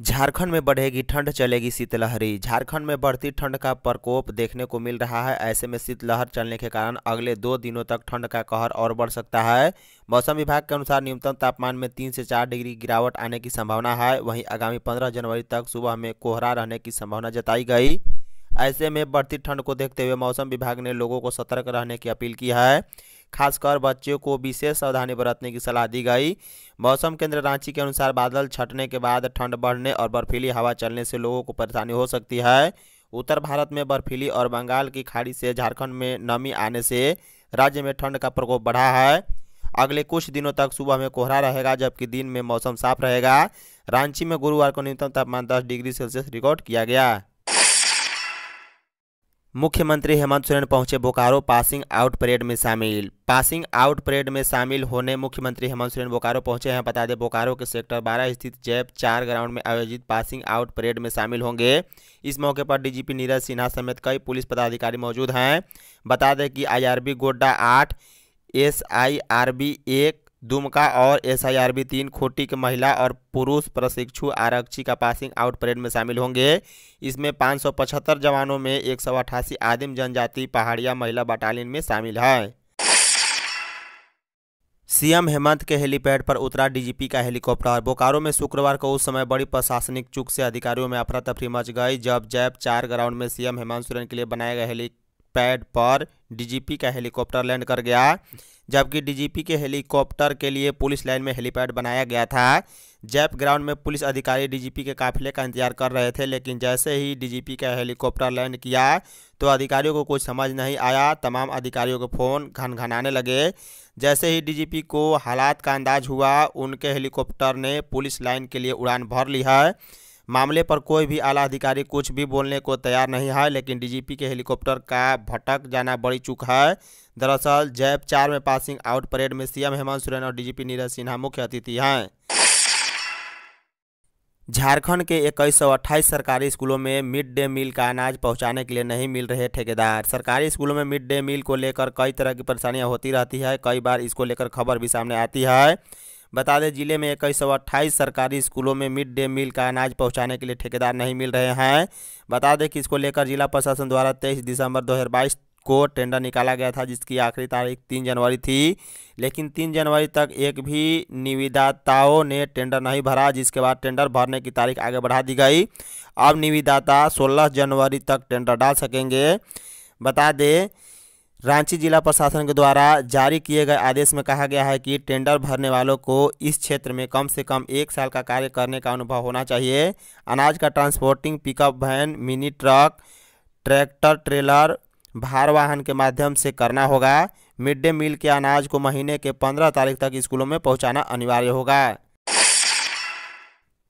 झारखंड में बढ़ेगी ठंड चलेगी शीतलहरी झारखंड में बढ़ती ठंड का प्रकोप देखने को मिल रहा है ऐसे में शीतलहर चलने के कारण अगले दो दिनों तक ठंड का कहर और बढ़ सकता है मौसम विभाग के अनुसार न्यूनतम तापमान में तीन से चार डिग्री गिरावट आने की संभावना है वहीं आगामी पंद्रह जनवरी तक सुबह में कोहरा रहने की संभावना जताई गई ऐसे में बढ़ती ठंड को देखते हुए मौसम विभाग ने लोगों को सतर्क रहने की अपील की है खासकर बच्चों को विशेष सावधानी बरतने की सलाह दी गई मौसम केंद्र रांची के अनुसार बादल छटने के बाद ठंड बढ़ने और बर्फीली हवा चलने से लोगों को परेशानी हो सकती है उत्तर भारत में बर्फीली और बंगाल की खाड़ी से झारखंड में नमी आने से राज्य में ठंड का प्रकोप बढ़ा है अगले कुछ दिनों तक सुबह में कोहरा रहेगा जबकि दिन में मौसम साफ रहेगा रांची में गुरुवार को न्यूनतम तापमान 10 डिग्री सेल्सियस रिकॉर्ड किया गया मुख्यमंत्री हेमंत सोरेन पहुंचे बोकारो पासिंग आउट परेड में शामिल पासिंग आउट परेड में शामिल होने मुख्यमंत्री हेमंत सोरेन बोकारो पहुंचे हैं बता दें बोकारो के सेक्टर 12 स्थित जैप चार ग्राउंड में आयोजित पासिंग आउट परेड में शामिल होंगे इस मौके पर डीजीपी नीरज सिन्हा समेत कई पुलिस पदाधिकारी मौजूद हैं बता दें कि आई गोड्डा आठ एस आई आर बी एक दुमका और एसआईआरबी तीन खोटी के महिला और पुरुष प्रशिक्षु आरक्षी का पासिंग आउट परेड में शामिल होंगे इसमें पचहत्तर जवानों में एक आदिम जनजाति पहाड़िया महिला बटालियन में शामिल है सीएम हेमंत के हेलीपैड पर उतरा डीजीपी का हेलीकॉप्टर बोकारो में शुक्रवार को उस समय बड़ी प्रशासनिक चूक से अधिकारियों में अफरा तफरी मच गई जब जैप चार ग्राउंड में सीएम हेमंत सोरेन के लिए बनाए गए हेली पैड पर डीजीपी का हेलीकॉप्टर लैंड कर गया जबकि डीजीपी के हेलीकॉप्टर के लिए पुलिस लाइन में हेलीपैड बनाया गया था जैप ग्राउंड में पुलिस अधिकारी डीजीपी के काफिले का इंतजार कर रहे थे लेकिन जैसे ही डीजीपी का हेलीकॉप्टर लैंड किया तो अधिकारियों को कुछ समझ नहीं आया तमाम अधिकारियों के फ़ोन घनघनाने लगे जैसे ही डीजीपी को हालात का अंदाज हुआ उनके हेलीकॉप्टर ने पुलिस लाइन के लिए उड़ान भर ली है मामले पर कोई भी आला अधिकारी कुछ भी बोलने को तैयार नहीं है लेकिन डीजीपी के हेलीकॉप्टर का भटक जाना बड़ी चूक है दरअसल जैप चार में पासिंग आउट परेड में सीएम हेमंत सोरेन और डीजीपी नीरज सिन्हा मुख्य अतिथि हैं झारखंड के इक्कीस सरकारी स्कूलों में मिड डे मील का अनाज पहुंचाने के लिए नहीं मिल रहे ठेकेदार सरकारी स्कूलों में मिड डे मील को लेकर कई तरह की परेशानियां होती रहती है कई बार इसको लेकर खबर भी सामने आती है बता दें जिले में इक्कीस सौ अट्ठाईस सरकारी स्कूलों में मिड डे मील का अनाज पहुँचाने के लिए ठेकेदार नहीं मिल रहे हैं बता दें कि इसको लेकर जिला प्रशासन द्वारा तेईस दिसंबर दो को टेंडर निकाला गया था जिसकी आखिरी तारीख तीन जनवरी थी लेकिन तीन जनवरी तक एक भी निविदाताओं ने टेंडर नहीं भरा जिसके बाद टेंडर भरने की तारीख आगे बढ़ा दी गई अब निविदाता 16 जनवरी तक टेंडर डाल सकेंगे बता दें रांची जिला प्रशासन के द्वारा जारी किए गए आदेश में कहा गया है कि टेंडर भरने वालों को इस क्षेत्र में कम से कम एक साल का कार्य करने का अनुभव होना चाहिए अनाज का transporting pickup van mini truck tractor trailer भार वाहन के माध्यम से करना होगा मिड डे मील के अनाज को महीने के पंद्रह तारीख तक स्कूलों में पहुँचाना अनिवार्य होगा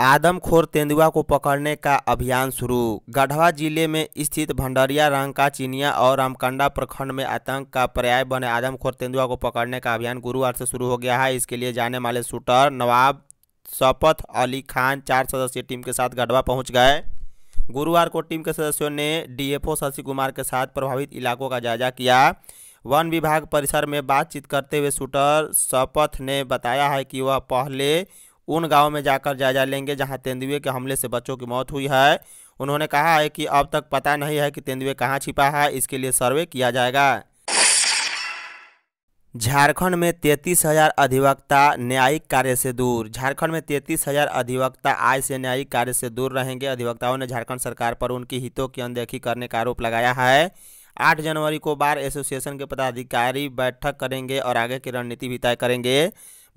आदमखोर तेंदुआ को पकड़ने का अभियान शुरू गढ़वा जिले में स्थित भंडरिया रंका चिनिया और रामकंडा प्रखंड में आतंक का पर्याय बने आदमखोर तेंदुआ को पकड़ने का अभियान गुरुवार से शुरू हो गया है इसके लिए जाने वाले शूटर नवाब शपथ अली खान चार सदस्यीय टीम के साथ गढ़वा पहुंच गए गुरुवार को टीम के सदस्यों ने डीएफओ शशि कुमार के साथ प्रभावित इलाकों का जायजा किया वन विभाग परिसर में बातचीत करते हुए शूटर शपथ ने बताया है कि वह पहले उन गाँव में जाकर जायजा लेंगे जहाँ तेंदुए के हमले से बच्चों की मौत हुई है उन्होंने कहा है कि अब तक पता नहीं है कि तेंदुए कहाँ छिपा है इसके लिए सर्वे किया जाएगा झारखंड में तैतीस हजार अधिवक्ता न्यायिक कार्य से दूर झारखंड में तैतीस हजार अधिवक्ता आय से न्यायिक कार्य से दूर रहेंगे अधिवक्ताओं ने झारखंड सरकार पर उनके हितों की अनदेखी करने का आरोप लगाया है आठ जनवरी को बार एसोसिएशन के पदाधिकारी बैठक करेंगे और आगे की रणनीति भी तय करेंगे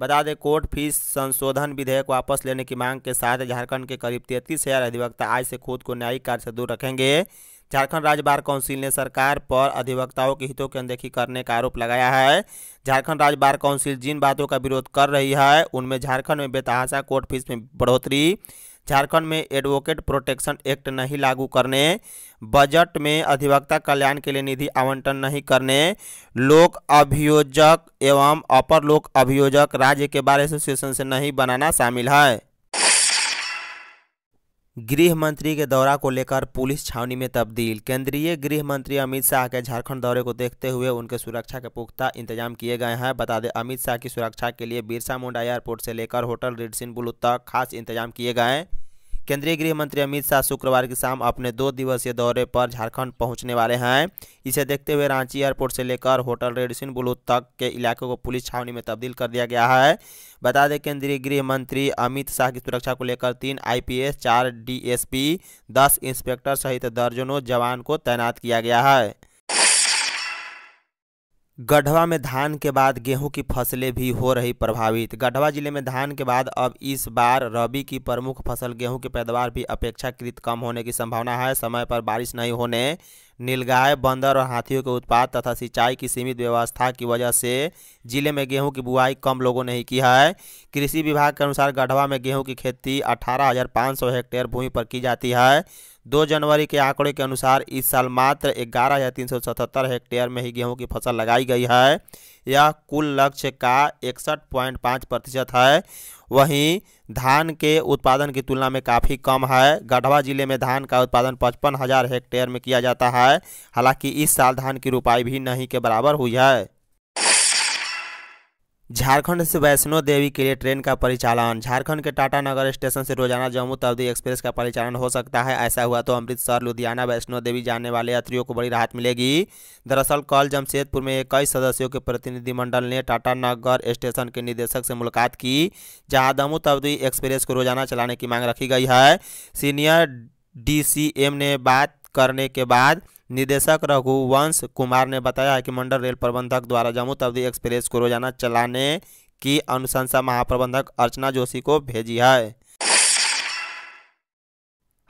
बता दें कोर्ट फीस संशोधन विधेयक वापस लेने की मांग के साथ झारखंड के करीब तैंतीस हज़ार अधिवक्ता आज से खुद को न्यायिक कार्य से दूर रखेंगे झारखंड राज्य बार काउंसिल ने सरकार पर अधिवक्ताओं के हितों की अनदेखी करने का आरोप लगाया है झारखंड राज्य बार काउंसिल जिन बातों का विरोध कर रही है उनमें झारखंड में बेतहाशा कोर्ट फीस में बढ़ोतरी झारखंड में एडवोकेट प्रोटेक्शन एक्ट नहीं लागू करने बजट में अधिवक्ता कल्याण के लिए निधि आवंटन नहीं करने लोक अभियोजक एवं अपर लोक अभियोजक राज्य के बार एसोसिएशन से नहीं बनाना शामिल है गृह मंत्री के दौरा को लेकर पुलिस छावनी में तब्दील केंद्रीय गृह मंत्री अमित शाह के झारखंड दौरे को देखते हुए उनके सुरक्षा के पुख्ता इंतजाम किए गए हैं बता दें अमित शाह की सुरक्षा के लिए बिरसा मुंडा एयरपोर्ट से लेकर होटल रेडसिन बुलू तक खास इंतजाम किए गए हैं केंद्रीय गृह मंत्री अमित शाह शुक्रवार की शाम अपने दो दिवसीय दौरे पर झारखंड पहुंचने वाले हैं इसे देखते हुए रांची एयरपोर्ट से लेकर होटल रेडिसिन ब्लू तक के इलाके को पुलिस छावनी में तब्दील कर दिया गया है बता दें केंद्रीय गृह मंत्री अमित शाह की सुरक्षा को लेकर तीन एस चार पी दस इंस्पेक्टर सहित दर्जनों जवान को तैनात किया गया है गढ़वा में धान के बाद गेहूं की फसलें भी हो रही प्रभावित गढ़वा जिले में धान के बाद अब इस बार रबी की प्रमुख फसल गेहूं की पैदावार भी अपेक्षाकृत कम होने की संभावना है समय पर बारिश नहीं होने नीलगाय बंदर और हाथियों के उत्पाद तथा सिंचाई की सीमित व्यवस्था की वजह से जिले में गेहूं की बुआई कम लोगों ने ही की है कृषि विभाग के अनुसार गढ़वा में गेहूं की खेती अठारह हेक्टेयर भूमि पर की जाती है दो जनवरी के आंकड़े के अनुसार इस साल मात्र ग्यारह या तीन सौ सतहत्तर हेक्टेयर में ही गेहूँ की फसल लगाई गई है यह कुल लक्ष्य का इकसठ पॉइंट पाँच प्रतिशत है वहीं धान के उत्पादन की तुलना में काफ़ी कम है गढ़वा जिले में धान का उत्पादन पचपन हज़ार हेक्टेयर में किया जाता है हालांकि इस साल धान की रुपाई भी नहीं के बराबर हुई है झारखंड से वैष्णो देवी के लिए ट्रेन का परिचालन झारखंड के टाटा नगर स्टेशन से रोजाना जम्मू तवदी एक्सप्रेस का परिचालन हो सकता है ऐसा हुआ तो अमृतसर लुधियाना वैष्णो देवी जाने वाले यात्रियों को बड़ी राहत मिलेगी दरअसल कल जमशेदपुर में कई सदस्यों के प्रतिनिधिमंडल ने टाटा नगर स्टेशन के निदेशक से मुलाकात की जहाँ जम्मू तवदी एक्सप्रेस को रोजाना चलाने की मांग रखी गई है सीनियर डी ने बात करने के बाद निदेशक रघुवंश कुमार ने बताया है कि मंडल रेल प्रबंधक द्वारा जम्मू तवदी एक्सप्रेस को रोजाना चलाने की अनुशंसा महाप्रबंधक अर्चना जोशी को भेजी है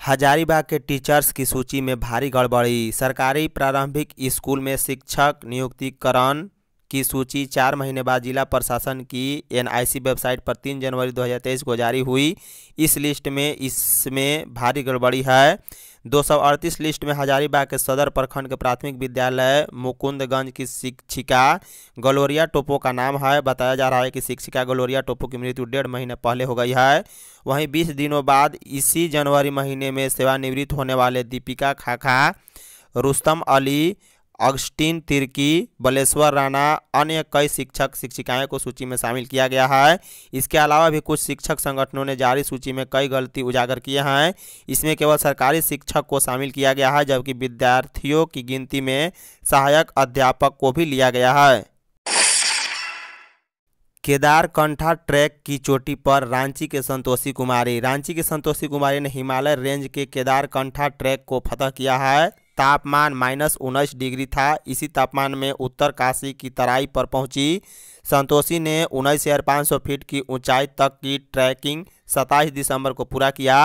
हजारीबाग के टीचर्स की सूची में भारी गड़बड़ी सरकारी प्रारंभिक स्कूल में शिक्षक नियुक्तिकरण की सूची चार महीने बाद जिला प्रशासन की एनआईसी वेबसाइट पर तीन जनवरी 2023 को जारी हुई इस लिस्ट में इसमें भारी गड़बड़ी है दो लिस्ट में हजारीबाग के सदर प्रखंड के प्राथमिक विद्यालय मुकुंदगंज की शिक्षिका गलोरिया टोपो का नाम है बताया जा रहा है कि शिक्षिका गलोरिया टोपो की मृत्यु डेढ़ महीने पहले हो गई है वहीं बीस दिनों बाद इसी जनवरी महीने में सेवानिवृत्त होने वाले दीपिका खाखा रुस्तम अली अगस्टीन तिर्की बलेश्वर राणा अन्य कई शिक्षक शिक्षिकाएं को सूची में शामिल किया गया है इसके अलावा भी कुछ शिक्षक संगठनों ने जारी सूची में कई गलती उजागर किए हैं इसमें केवल सरकारी शिक्षक को शामिल किया गया है जबकि विद्यार्थियों की गिनती में सहायक अध्यापक को भी लिया गया है केदारकंठा ट्रैक की चोटी पर रांची के संतोषी कुमारी रांची के संतोषी कुमारी ने हिमालय रेंज के केदारकंठा ट्रैक को फतह किया है तापमान माइनस उन्नीस डिग्री था इसी तापमान में उत्तर काशी की तराई पर पहुंची संतोषी ने उन्नीस हज़ार पाँच सौ फीट की ऊंचाई तक की ट्रैकिंग सत्ताईस दिसंबर को पूरा किया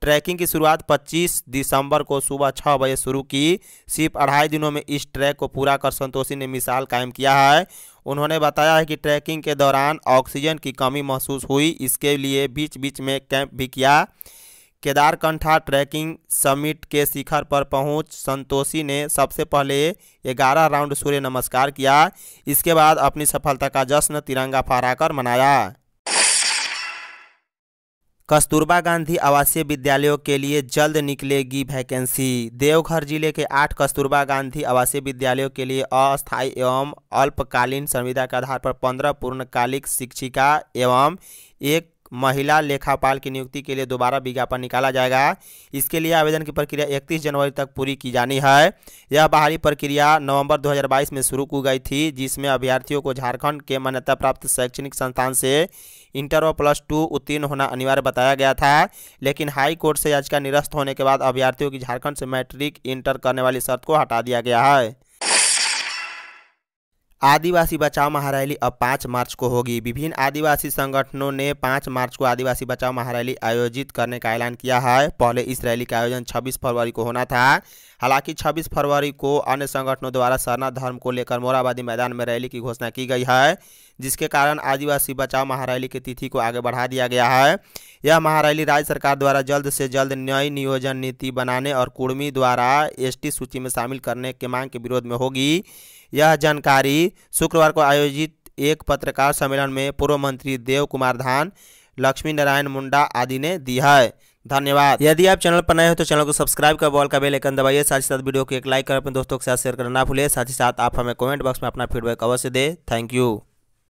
ट्रैकिंग की शुरुआत 25 दिसंबर को सुबह छः बजे शुरू की सिर्फ अढ़ाई दिनों में इस ट्रैक को पूरा कर संतोषी ने मिसाल कायम किया है उन्होंने बताया है कि ट्रैकिंग के दौरान ऑक्सीजन की कमी महसूस हुई इसके लिए बीच बीच में कैंप भी किया केदारकंठा ट्रैकिंग समिट के शिखर पर पहुंच संतोषी ने सबसे पहले 11 राउंड सूर्य नमस्कार किया इसके बाद अपनी सफलता का जश्न तिरंगा फहराकर मनाया कस्तूरबा गांधी आवासीय विद्यालयों के लिए जल्द निकलेगी वैकेंसी देवघर जिले के आठ कस्तूरबा गांधी आवासीय विद्यालयों के लिए अस्थायी एवं अल्पकालीन संविदा के आधार पर पंद्रह पूर्णकालिक शिक्षिका एवं एक महिला लेखापाल की नियुक्ति के लिए दोबारा विज्ञापन निकाला जाएगा इसके लिए आवेदन की प्रक्रिया 31 जनवरी तक पूरी की जानी है यह बाहरी प्रक्रिया नवंबर 2022 में शुरू की गई थी जिसमें अभ्यर्थियों को झारखंड के मान्यता प्राप्त शैक्षणिक संस्थान से इंटर और प्लस टू उत्तीर्ण होना अनिवार्य बताया गया था लेकिन हाई कोर्ट से याचिका निरस्त होने के बाद अभ्यर्थियों की झारखंड से मैट्रिक इंटर करने वाली शर्त को हटा दिया गया है आदिवासी बचाओ महारैली अब पाँच मार्च को होगी विभिन्न आदिवासी संगठनों ने पाँच मार्च को आदिवासी बचाओ महारैली आयोजित करने का ऐलान किया है पहले इस रैली का आयोजन 26 फरवरी को होना था हालांकि 26 फरवरी को अन्य संगठनों द्वारा सरना धर्म को लेकर मोराबादी मैदान में रैली की घोषणा की गई है जिसके कारण आदिवासी बचाओ महारैली की तिथि को आगे बढ़ा दिया गया है यह महारैली राज्य सरकार द्वारा जल्द से जल्द नई नियोजन नीति बनाने और कुर्मी द्वारा एसटी सूची में शामिल करने के मांग के विरोध में होगी यह जानकारी शुक्रवार को आयोजित एक पत्रकार सम्मेलन में पूर्व मंत्री देव कुमार धान लक्ष्मी नारायण मुंडा आदि ने दी है धन्यवाद यदि आप चैनल पर नए हो तो चैनल को सब्सक्राइब कर बॉल का बेल आइकन दबाइए साथ ही साथ वीडियो को एक लाइक कर अपने दोस्तों के साथ शेयर करना ना भूलिए साथ ही साथ आप हमें कमेंट बॉक्स में अपना फीडबैक अवश्य दें थैंक यू